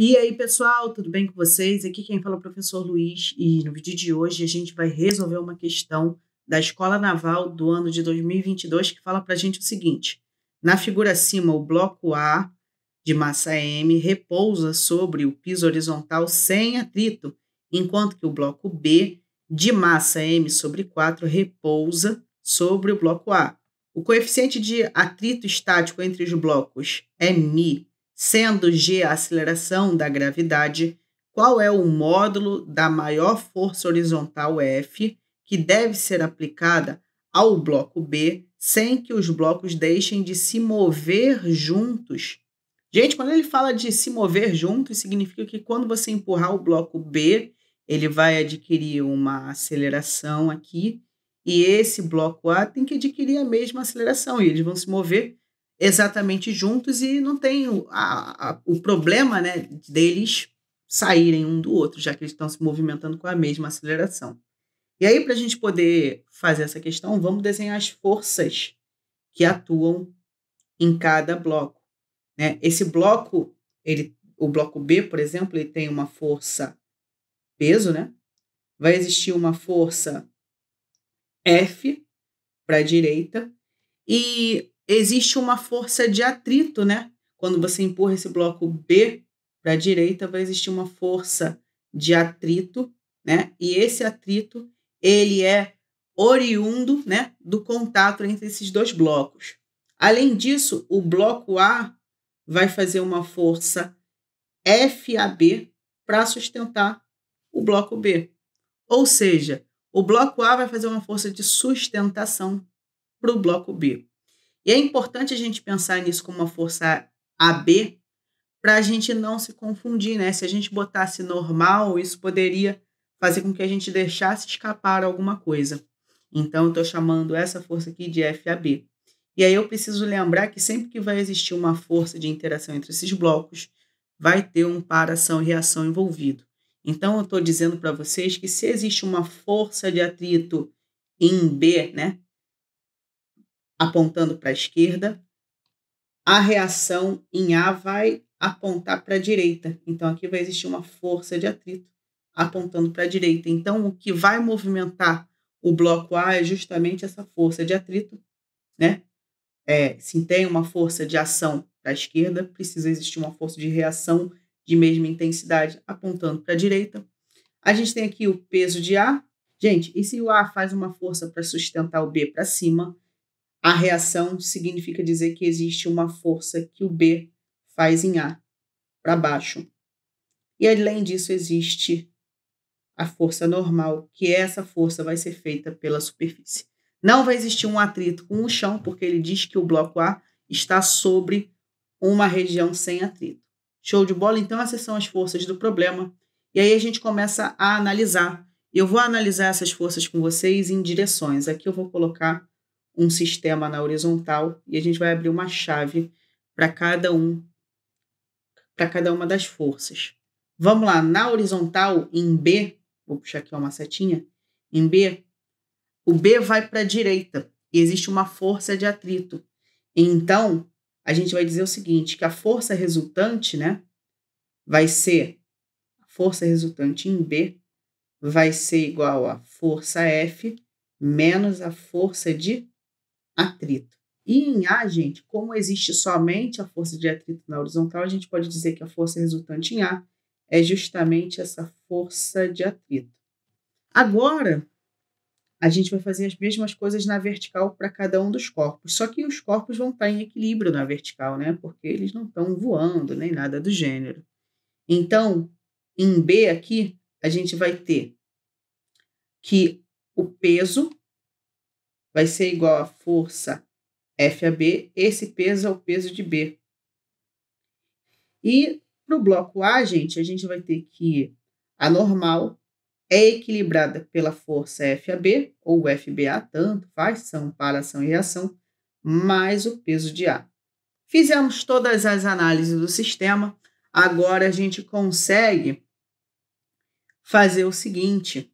E aí, pessoal, tudo bem com vocês? Aqui quem fala é o professor Luiz e no vídeo de hoje a gente vai resolver uma questão da Escola Naval do ano de 2022 que fala para a gente o seguinte: na figura acima, o bloco A de massa M repousa sobre o piso horizontal sem atrito, enquanto que o bloco B de massa M sobre 4 repousa sobre o bloco A. O coeficiente de atrito estático entre os blocos é μ sendo g a aceleração da gravidade, qual é o módulo da maior força horizontal F que deve ser aplicada ao bloco B sem que os blocos deixem de se mover juntos. Gente, quando ele fala de se mover juntos, significa que quando você empurrar o bloco B, ele vai adquirir uma aceleração aqui, e esse bloco A tem que adquirir a mesma aceleração, e eles vão se mover exatamente juntos e não tem o, a, a, o problema né, deles saírem um do outro, já que eles estão se movimentando com a mesma aceleração. E aí, para a gente poder fazer essa questão, vamos desenhar as forças que atuam em cada bloco. Né? Esse bloco, ele, o bloco B, por exemplo, ele tem uma força peso, né? Vai existir uma força F para a direita e existe uma força de atrito, né? Quando você empurra esse bloco B para a direita, vai existir uma força de atrito, né? E esse atrito, ele é oriundo, né, do contato entre esses dois blocos. Além disso, o bloco A vai fazer uma força FAB para sustentar o bloco B. Ou seja, o bloco A vai fazer uma força de sustentação para o bloco B. E é importante a gente pensar nisso como uma força AB para a gente não se confundir, né? Se a gente botasse normal, isso poderia fazer com que a gente deixasse escapar alguma coisa. Então, eu estou chamando essa força aqui de FAB. E aí eu preciso lembrar que sempre que vai existir uma força de interação entre esses blocos, vai ter um paração ação e reação envolvido. Então, eu estou dizendo para vocês que se existe uma força de atrito em B, né? apontando para a esquerda, a reação em A vai apontar para a direita. Então aqui vai existir uma força de atrito apontando para a direita. Então o que vai movimentar o bloco A é justamente essa força de atrito, né? É, se tem uma força de ação para a esquerda, precisa existir uma força de reação de mesma intensidade apontando para a direita. A gente tem aqui o peso de A. Gente, e se o A faz uma força para sustentar o B para cima, a reação significa dizer que existe uma força que o B faz em A, para baixo. E além disso, existe a força normal, que é essa força vai ser feita pela superfície. Não vai existir um atrito com o chão, porque ele diz que o bloco A está sobre uma região sem atrito. Show de bola? Então, essas são as forças do problema. E aí a gente começa a analisar. Eu vou analisar essas forças com vocês em direções. Aqui eu vou colocar um sistema na horizontal e a gente vai abrir uma chave para cada um para cada uma das forças. Vamos lá, na horizontal, em B, vou puxar aqui uma setinha, em B, o B vai para a direita e existe uma força de atrito. Então, a gente vai dizer o seguinte, que a força resultante, né, vai ser a força resultante em B vai ser igual a força F menos a força de atrito. E em A, gente, como existe somente a força de atrito na horizontal, a gente pode dizer que a força resultante em A é justamente essa força de atrito. Agora, a gente vai fazer as mesmas coisas na vertical para cada um dos corpos, só que os corpos vão estar em equilíbrio na vertical, né? Porque eles não estão voando nem nada do gênero. Então, em B aqui, a gente vai ter que o peso vai ser igual a força FAB. esse peso é o peso de B. E para o bloco A, gente, a gente vai ter que a normal é equilibrada pela força FAB ou FBA, tanto faz, são paração e reação, mais o peso de A. Fizemos todas as análises do sistema, agora a gente consegue fazer o seguinte: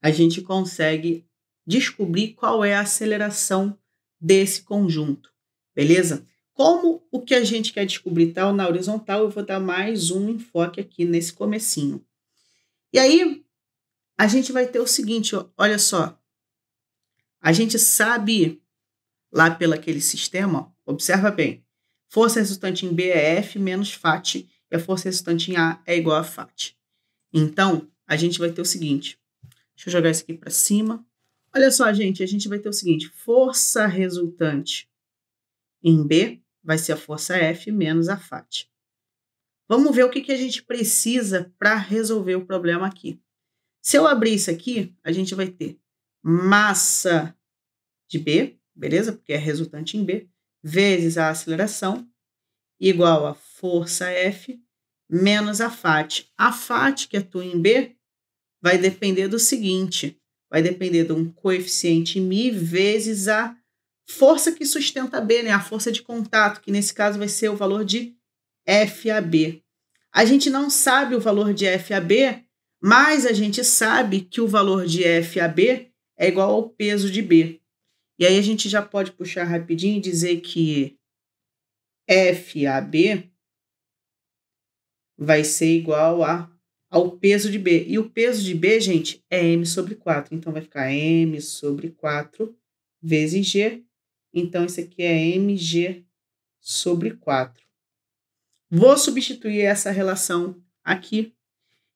a gente consegue descobrir qual é a aceleração desse conjunto, beleza? Como o que a gente quer descobrir está na horizontal, eu vou dar mais um enfoque aqui nesse comecinho. E aí, a gente vai ter o seguinte, olha só. A gente sabe lá pelo aquele sistema, observa bem, força resultante em B é F menos FAT e a força resultante em A é igual a FAT. Então, a gente vai ter o seguinte, deixa eu jogar isso aqui para cima, Olha só, gente, a gente vai ter o seguinte: força resultante em B vai ser a força F menos a FAT. Vamos ver o que, que a gente precisa para resolver o problema aqui. Se eu abrir isso aqui, a gente vai ter massa de B, beleza? Porque é resultante em B, vezes a aceleração, igual a força F menos a FAT. A FAT que atua em B vai depender do seguinte: vai depender de um coeficiente mi vezes a força que sustenta B, né? a força de contato, que nesse caso vai ser o valor de FAB. A gente não sabe o valor de FAB, mas a gente sabe que o valor de FAB é igual ao peso de B. E aí a gente já pode puxar rapidinho e dizer que FAB vai ser igual a ao peso de B. E o peso de B, gente, é M sobre 4. Então, vai ficar M sobre 4 vezes G. Então, isso aqui é MG sobre 4. Vou substituir essa relação aqui.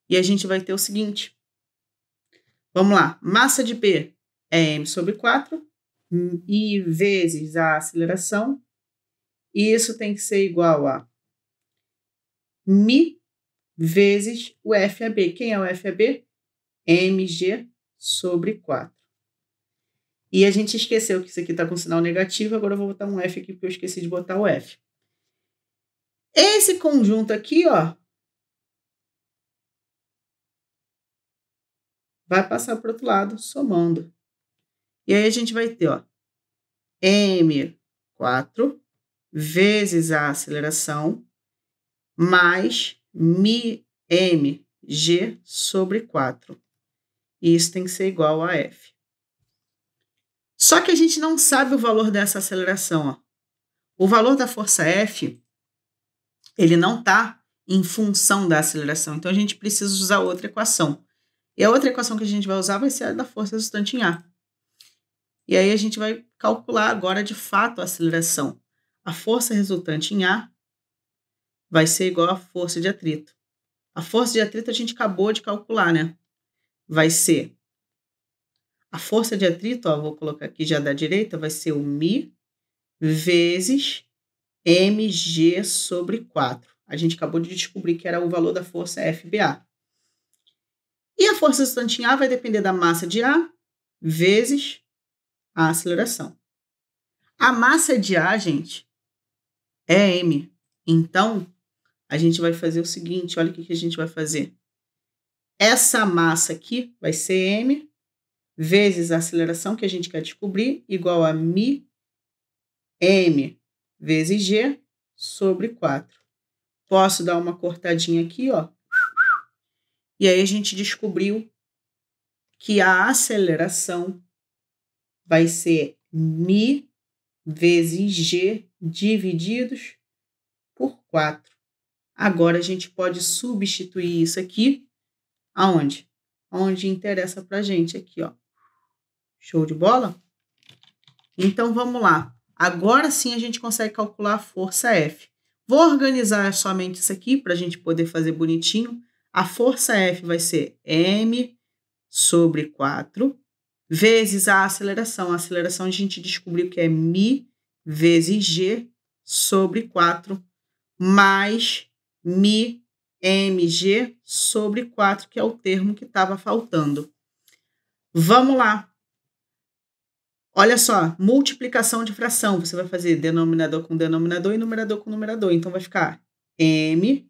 E a gente vai ter o seguinte. Vamos lá. Massa de B é M sobre 4. E vezes a aceleração. E isso tem que ser igual a mi vezes o FAB. Quem é o FAB? mg sobre 4. E a gente esqueceu que isso aqui está com sinal negativo, agora eu vou botar um F aqui porque eu esqueci de botar o F. Esse conjunto aqui, ó, vai passar para o outro lado, somando. E aí a gente vai ter, ó, M4 vezes a aceleração mais m g sobre 4. E isso tem que ser igual a f. Só que a gente não sabe o valor dessa aceleração. Ó. O valor da força F, ele não está em função da aceleração. Então, a gente precisa usar outra equação. E a outra equação que a gente vai usar vai ser a da força resultante em A. E aí, a gente vai calcular agora, de fato, a aceleração. A força resultante em A vai ser igual à força de atrito. A força de atrito a gente acabou de calcular, né? Vai ser a força de atrito, ó, vou colocar aqui já da direita, vai ser o mi vezes mg sobre 4. A gente acabou de descobrir que era o valor da força FBA. E a força resultante em A vai depender da massa de A vezes a aceleração. A massa de A, gente, é m. Então, a gente vai fazer o seguinte, olha o que, que a gente vai fazer. Essa massa aqui vai ser m vezes a aceleração que a gente quer descobrir, igual a mi m vezes g sobre 4. Posso dar uma cortadinha aqui, ó. E aí a gente descobriu que a aceleração vai ser mi vezes g divididos por 4. Agora a gente pode substituir isso aqui aonde? Onde interessa para gente aqui, ó. Show de bola? Então vamos lá. Agora sim a gente consegue calcular a força F. Vou organizar somente isso aqui para a gente poder fazer bonitinho. A força F vai ser M sobre 4 vezes a aceleração. A aceleração a gente descobriu que é mi vezes g sobre 4 mais mi, mg sobre 4, que é o termo que estava faltando. Vamos lá. Olha só, multiplicação de fração. Você vai fazer denominador com denominador e numerador com numerador. Então, vai ficar m,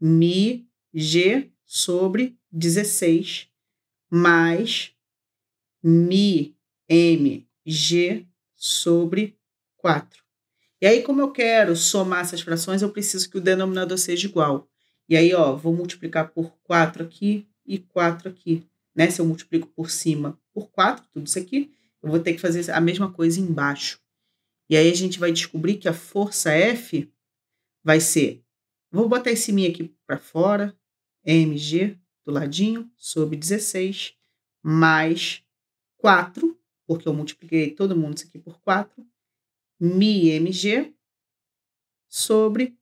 mi, g sobre 16 mais mi, m, g sobre 4. E aí, como eu quero somar essas frações, eu preciso que o denominador seja igual. E aí, ó, vou multiplicar por 4 aqui e 4 aqui. Né? Se eu multiplico por cima por 4, tudo isso aqui, eu vou ter que fazer a mesma coisa embaixo. E aí a gente vai descobrir que a força F vai ser... Vou botar esse mi aqui para fora, mg do ladinho, sobre 16, mais 4, porque eu multipliquei todo mundo isso aqui por 4, mg sobre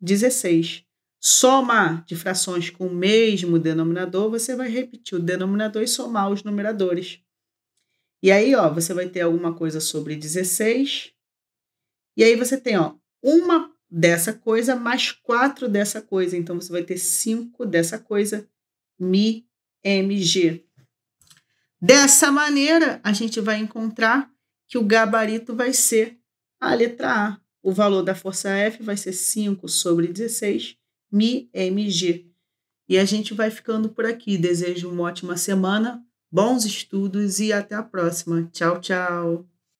16. Soma de frações com o mesmo denominador, você vai repetir o denominador e somar os numeradores. E aí, ó, você vai ter alguma coisa sobre 16. E aí você tem, ó, uma dessa coisa mais quatro dessa coisa. Então, você vai ter cinco dessa coisa, mi, mg. Dessa maneira, a gente vai encontrar que o gabarito vai ser a letra A. O valor da força F vai ser 5 sobre 16 μmg. E a gente vai ficando por aqui. Desejo uma ótima semana, bons estudos e até a próxima. Tchau, tchau!